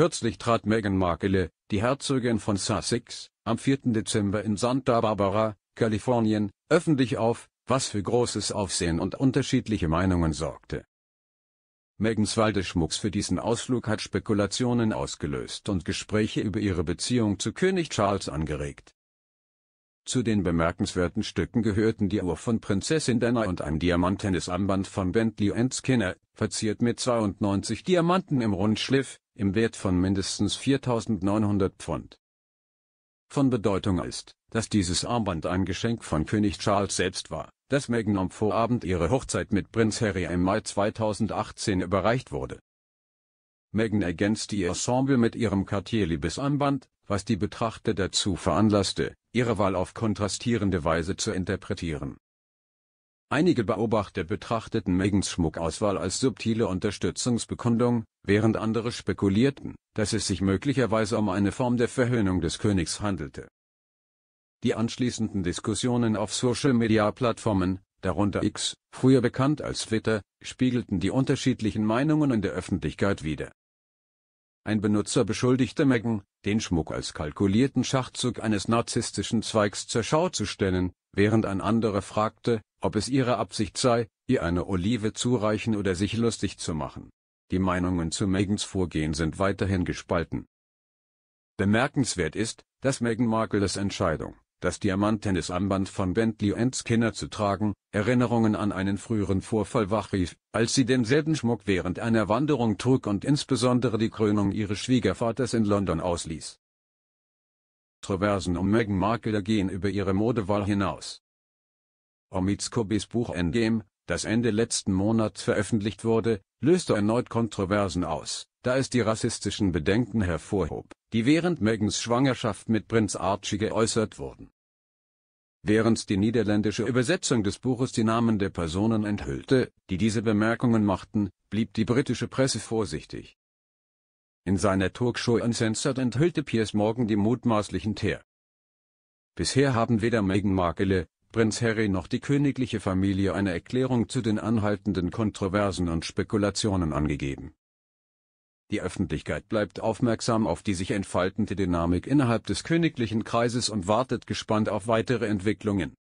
Kürzlich trat Meghan Markle, die Herzogin von Sussex, am 4. Dezember in Santa Barbara, Kalifornien, öffentlich auf, was für großes Aufsehen und unterschiedliche Meinungen sorgte. Megans Waldeschmucks für diesen Ausflug hat Spekulationen ausgelöst und Gespräche über ihre Beziehung zu König Charles angeregt. Zu den bemerkenswerten Stücken gehörten die Uhr von Prinzessin Diana und ein diamantenes Armband von Bentley Skinner, verziert mit 92 Diamanten im Rundschliff, im Wert von mindestens 4.900 Pfund. Von Bedeutung ist, dass dieses Armband ein Geschenk von König Charles selbst war, das Meghan am Vorabend ihrer Hochzeit mit Prinz Harry im Mai 2018 überreicht wurde. Meghan ergänzte ihr Ensemble mit ihrem Cartier-Liebesarmband, was die Betrachter dazu veranlasste, ihre Wahl auf kontrastierende Weise zu interpretieren Einige Beobachter betrachteten Megans Schmuckauswahl als subtile Unterstützungsbekundung, während andere spekulierten, dass es sich möglicherweise um eine Form der Verhöhnung des Königs handelte. Die anschließenden Diskussionen auf Social-Media-Plattformen, darunter X, früher bekannt als Twitter, spiegelten die unterschiedlichen Meinungen in der Öffentlichkeit wider. Ein Benutzer beschuldigte Megan, den Schmuck als kalkulierten Schachzug eines narzisstischen Zweigs zur Schau zu stellen, während ein anderer fragte, ob es ihre Absicht sei, ihr eine Olive zu reichen oder sich lustig zu machen. Die Meinungen zu Megans Vorgehen sind weiterhin gespalten. Bemerkenswert ist, dass Meghan Markles Entscheidung, das diamantenes Armband von Bentley Skinner zu tragen, Erinnerungen an einen früheren Vorfall wachrief, als sie denselben Schmuck während einer Wanderung trug und insbesondere die Krönung ihres Schwiegervaters in London ausließ. Traversen um Meghan Markle gehen über ihre Modewahl hinaus. Omizkobis Buch Endgame, das Ende letzten Monats veröffentlicht wurde, löste erneut Kontroversen aus, da es die rassistischen Bedenken hervorhob, die während Megans Schwangerschaft mit Prinz Archie geäußert wurden. Während die niederländische Übersetzung des Buches die Namen der Personen enthüllte, die diese Bemerkungen machten, blieb die britische Presse vorsichtig. In seiner Talkshow Uncensored enthüllte Piers Morgan die mutmaßlichen Teer. Bisher haben weder Meghan Markle, Prinz Harry noch die königliche Familie eine Erklärung zu den anhaltenden Kontroversen und Spekulationen angegeben. Die Öffentlichkeit bleibt aufmerksam auf die sich entfaltende Dynamik innerhalb des königlichen Kreises und wartet gespannt auf weitere Entwicklungen.